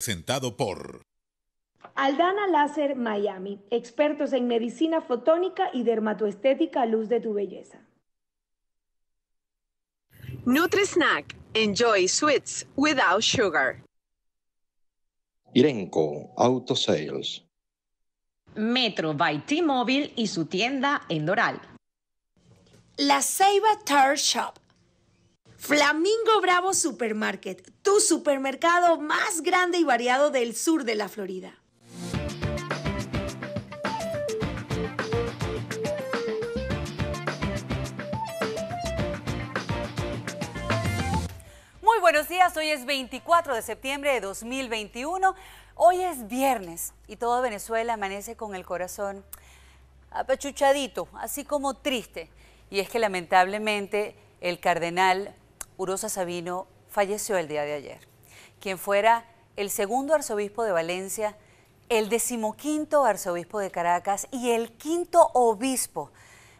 Presentado por Aldana Láser Miami, expertos en medicina fotónica y dermatoestética a luz de tu belleza. Nutri Snack, enjoy sweets without sugar. Irenco Auto Sales. Metro by T-Mobile y su tienda en Doral. La Ceiba Tar Shop Flamingo Bravo Supermarket, tu supermercado más grande y variado del sur de la Florida. Muy buenos días, hoy es 24 de septiembre de 2021, hoy es viernes y toda Venezuela amanece con el corazón apachuchadito, así como triste. Y es que lamentablemente el cardenal Urosa Sabino, falleció el día de ayer, quien fuera el segundo arzobispo de Valencia, el decimoquinto arzobispo de Caracas y el quinto obispo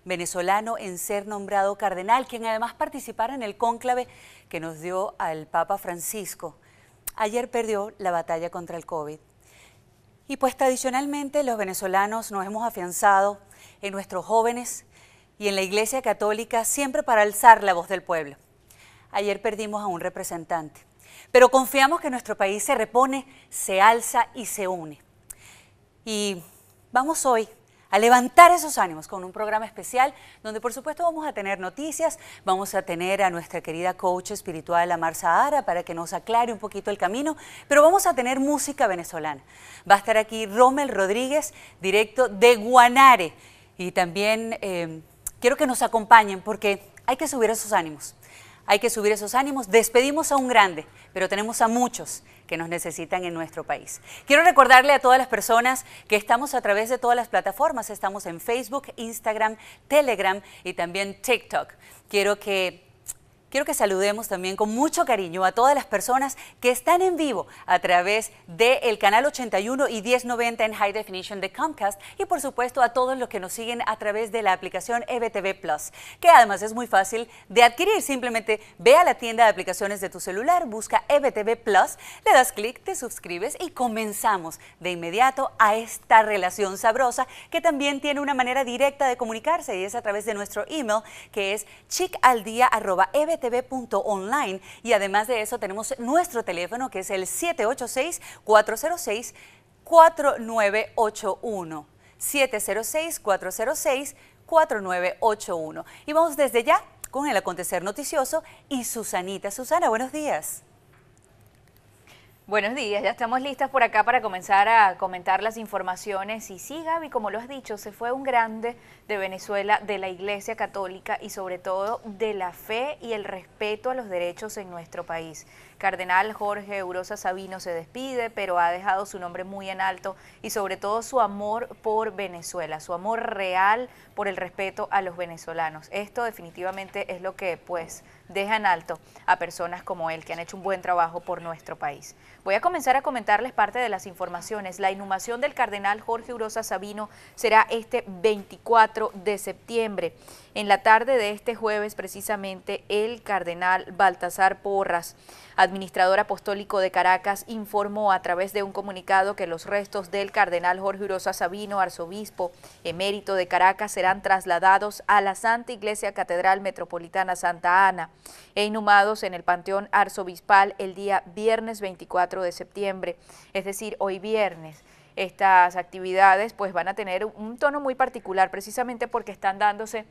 venezolano en ser nombrado cardenal, quien además participara en el cónclave que nos dio al Papa Francisco. Ayer perdió la batalla contra el COVID. Y pues tradicionalmente los venezolanos nos hemos afianzado en nuestros jóvenes y en la Iglesia Católica siempre para alzar la voz del pueblo. Ayer perdimos a un representante, pero confiamos que nuestro país se repone, se alza y se une. Y vamos hoy a levantar esos ánimos con un programa especial donde por supuesto vamos a tener noticias, vamos a tener a nuestra querida coach espiritual Amar Sahara para que nos aclare un poquito el camino, pero vamos a tener música venezolana. Va a estar aquí Rommel Rodríguez, directo de Guanare, y también eh, quiero que nos acompañen porque hay que subir esos ánimos. Hay que subir esos ánimos. Despedimos a un grande, pero tenemos a muchos que nos necesitan en nuestro país. Quiero recordarle a todas las personas que estamos a través de todas las plataformas. Estamos en Facebook, Instagram, Telegram y también TikTok. Quiero que Quiero que saludemos también con mucho cariño a todas las personas que están en vivo a través del canal 81 y 1090 en High Definition de Comcast y por supuesto a todos los que nos siguen a través de la aplicación EBTV Plus, que además es muy fácil de adquirir. Simplemente ve a la tienda de aplicaciones de tu celular, busca EBTV Plus, le das clic, te suscribes y comenzamos de inmediato a esta relación sabrosa que también tiene una manera directa de comunicarse y es a través de nuestro email que es chicaldia.ebtv tv.online y además de eso tenemos nuestro teléfono que es el 786-406-4981. 706-406-4981. Y vamos desde ya con el acontecer noticioso y Susanita. Susana, buenos días. Buenos días, ya estamos listas por acá para comenzar a comentar las informaciones. Y sí, Gaby, como lo has dicho, se fue un grande de Venezuela, de la Iglesia Católica y sobre todo de la fe y el respeto a los derechos en nuestro país. Cardenal Jorge Eurosa Sabino se despide, pero ha dejado su nombre muy en alto y sobre todo su amor por Venezuela, su amor real por el respeto a los venezolanos. Esto definitivamente es lo que pues dejan alto a personas como él que han hecho un buen trabajo por nuestro país. Voy a comenzar a comentarles parte de las informaciones. La inhumación del cardenal Jorge Urosa Sabino será este 24 de septiembre. En la tarde de este jueves, precisamente, el cardenal Baltasar Porras, administrador apostólico de Caracas, informó a través de un comunicado que los restos del cardenal Jorge Urosa Sabino, arzobispo emérito de Caracas, serán trasladados a la Santa Iglesia Catedral Metropolitana Santa Ana e inhumados en el Panteón Arzobispal el día viernes 24 de septiembre, es decir, hoy viernes estas actividades pues van a tener un tono muy particular precisamente porque están dándose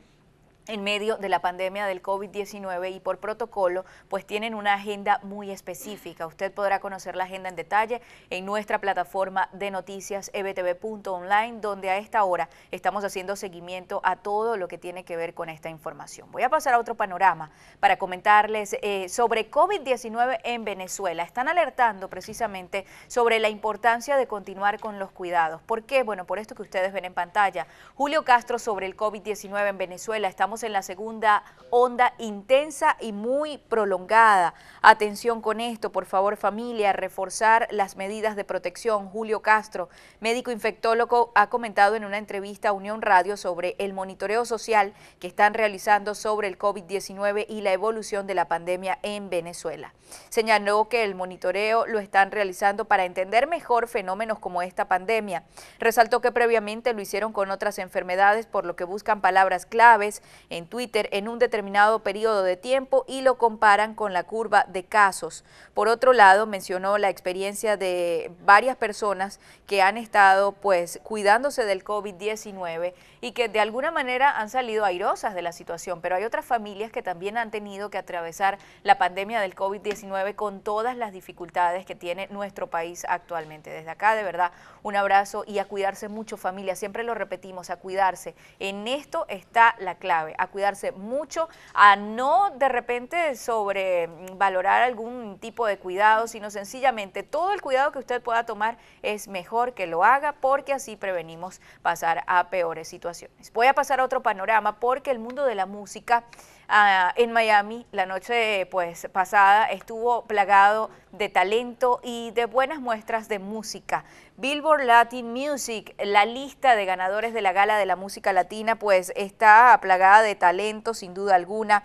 en medio de la pandemia del COVID-19 y por protocolo, pues tienen una agenda muy específica. Usted podrá conocer la agenda en detalle en nuestra plataforma de noticias ebtv.online, donde a esta hora estamos haciendo seguimiento a todo lo que tiene que ver con esta información. Voy a pasar a otro panorama para comentarles eh, sobre COVID-19 en Venezuela. Están alertando precisamente sobre la importancia de continuar con los cuidados. ¿Por qué? Bueno, por esto que ustedes ven en pantalla. Julio Castro sobre el COVID-19 en Venezuela. Estamos en la segunda onda intensa y muy prolongada. Atención con esto, por favor familia, reforzar las medidas de protección. Julio Castro, médico infectólogo, ha comentado en una entrevista a Unión Radio sobre el monitoreo social que están realizando sobre el COVID-19 y la evolución de la pandemia en Venezuela. Señaló que el monitoreo lo están realizando para entender mejor fenómenos como esta pandemia. Resaltó que previamente lo hicieron con otras enfermedades, por lo que buscan palabras claves en Twitter en un determinado periodo de tiempo y lo comparan con la curva de casos. Por otro lado, mencionó la experiencia de varias personas que han estado pues cuidándose del COVID-19 y que de alguna manera han salido airosas de la situación, pero hay otras familias que también han tenido que atravesar la pandemia del COVID-19 con todas las dificultades que tiene nuestro país actualmente. Desde acá, de verdad, un abrazo y a cuidarse mucho familia, siempre lo repetimos, a cuidarse. En esto está la clave, a cuidarse mucho, a no de repente sobrevalorar algún tipo de cuidado, sino sencillamente todo el cuidado que usted pueda tomar es mejor que lo haga porque así prevenimos pasar a peores situaciones Voy a pasar a otro panorama porque el mundo de la música ah, en Miami la noche pues, pasada estuvo plagado de talento y de buenas muestras de música. Billboard Latin Music, la lista de ganadores de la gala de la música latina, pues está plagada de talento sin duda alguna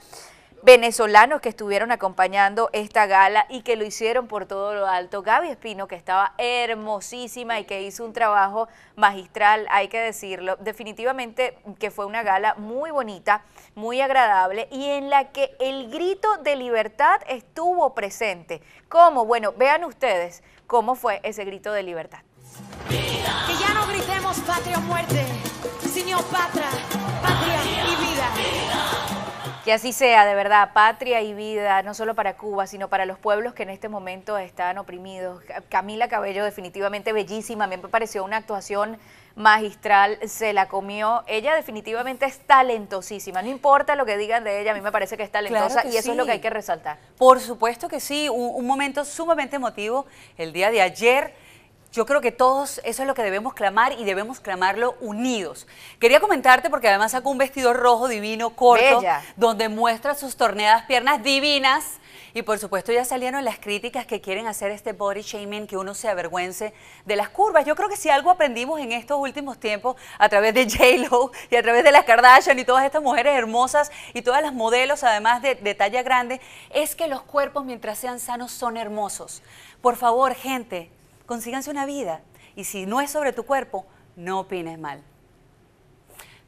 venezolanos que estuvieron acompañando esta gala y que lo hicieron por todo lo alto. Gaby Espino, que estaba hermosísima y que hizo un trabajo magistral, hay que decirlo. Definitivamente que fue una gala muy bonita, muy agradable y en la que el grito de libertad estuvo presente. ¿Cómo? Bueno, vean ustedes cómo fue ese grito de libertad. Que ya no gritemos patria o muerte, sino patria, patria. Que así sea, de verdad, patria y vida, no solo para Cuba, sino para los pueblos que en este momento están oprimidos. Camila Cabello, definitivamente bellísima, a mí me pareció una actuación magistral, se la comió. Ella definitivamente es talentosísima, no importa lo que digan de ella, a mí me parece que es talentosa y eso es lo que hay que resaltar. Por supuesto que sí, un momento sumamente emotivo el día de ayer yo creo que todos, eso es lo que debemos clamar y debemos clamarlo unidos. Quería comentarte porque además sacó un vestido rojo divino, corto, donde muestra sus torneadas piernas divinas. Y por supuesto ya salieron las críticas que quieren hacer este body shaming, que uno se avergüence de las curvas. Yo creo que si algo aprendimos en estos últimos tiempos a través de j y a través de las Kardashian y todas estas mujeres hermosas y todas las modelos además de, de talla grande, es que los cuerpos mientras sean sanos son hermosos. Por favor, gente, consíganse una vida. Y si no es sobre tu cuerpo, no opines mal.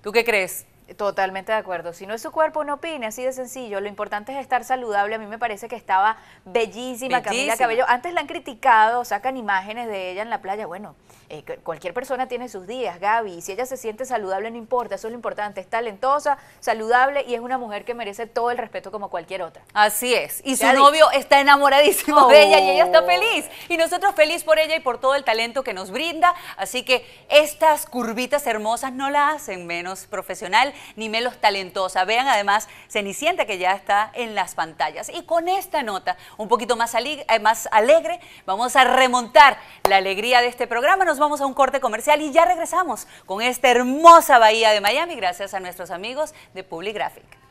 ¿Tú qué crees? Totalmente de acuerdo. Si no es su cuerpo, no opine, así de sencillo. Lo importante es estar saludable. A mí me parece que estaba bellísima, Camila Cabello. Antes la han criticado, sacan imágenes de ella en la playa. Bueno, eh, cualquier persona tiene sus días, Gaby. Si ella se siente saludable, no importa, eso es lo importante. Es talentosa, saludable y es una mujer que merece todo el respeto como cualquier otra. Así es. Y su novio está enamoradísimo de ella y ella está oh. feliz. Y nosotros feliz por ella y por todo el talento que nos brinda. Así que estas curvitas hermosas no la hacen menos profesional ni menos talentosa. Vean además Cenicienta que ya está en las pantallas. Y con esta nota un poquito eh, más, alegre, vamos a remontar la alegría de este programa. Nos vamos a un corte comercial y ya regresamos con esta hermosa bahía de Miami gracias a nuestros amigos de Public Graphic.